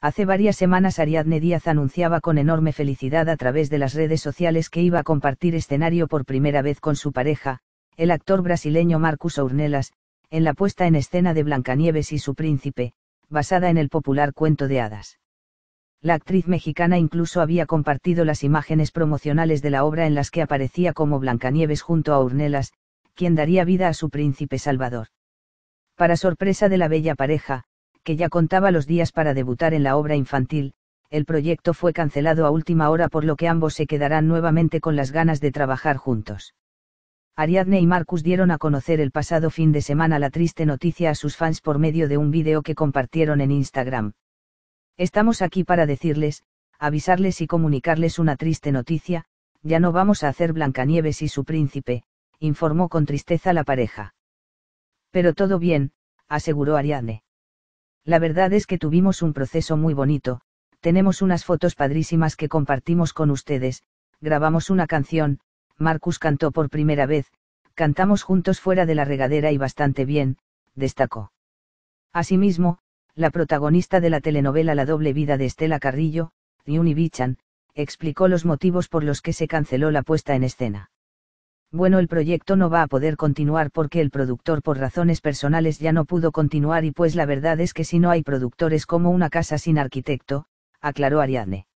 Hace varias semanas Ariadne Díaz anunciaba con enorme felicidad a través de las redes sociales que iba a compartir escenario por primera vez con su pareja, el actor brasileño Marcus Ornelas, en la puesta en escena de Blancanieves y su príncipe, basada en el popular cuento de hadas. La actriz mexicana incluso había compartido las imágenes promocionales de la obra en las que aparecía como Blancanieves junto a Urnelas, quien daría vida a su príncipe Salvador. Para sorpresa de la bella pareja, que ya contaba los días para debutar en la obra infantil, el proyecto fue cancelado a última hora por lo que ambos se quedarán nuevamente con las ganas de trabajar juntos. Ariadne y Marcus dieron a conocer el pasado fin de semana la triste noticia a sus fans por medio de un vídeo que compartieron en Instagram. Estamos aquí para decirles, avisarles y comunicarles una triste noticia, ya no vamos a hacer Blancanieves y su príncipe, informó con tristeza la pareja. Pero todo bien, aseguró Ariadne. La verdad es que tuvimos un proceso muy bonito, tenemos unas fotos padrísimas que compartimos con ustedes, grabamos una canción, Marcus cantó por primera vez, cantamos juntos fuera de la regadera y bastante bien, destacó. Asimismo, la protagonista de la telenovela La doble vida de Estela Carrillo, Yuni Bichan, explicó los motivos por los que se canceló la puesta en escena. Bueno, el proyecto no va a poder continuar porque el productor por razones personales ya no pudo continuar y pues la verdad es que si no hay productores como una casa sin arquitecto, aclaró Ariadne.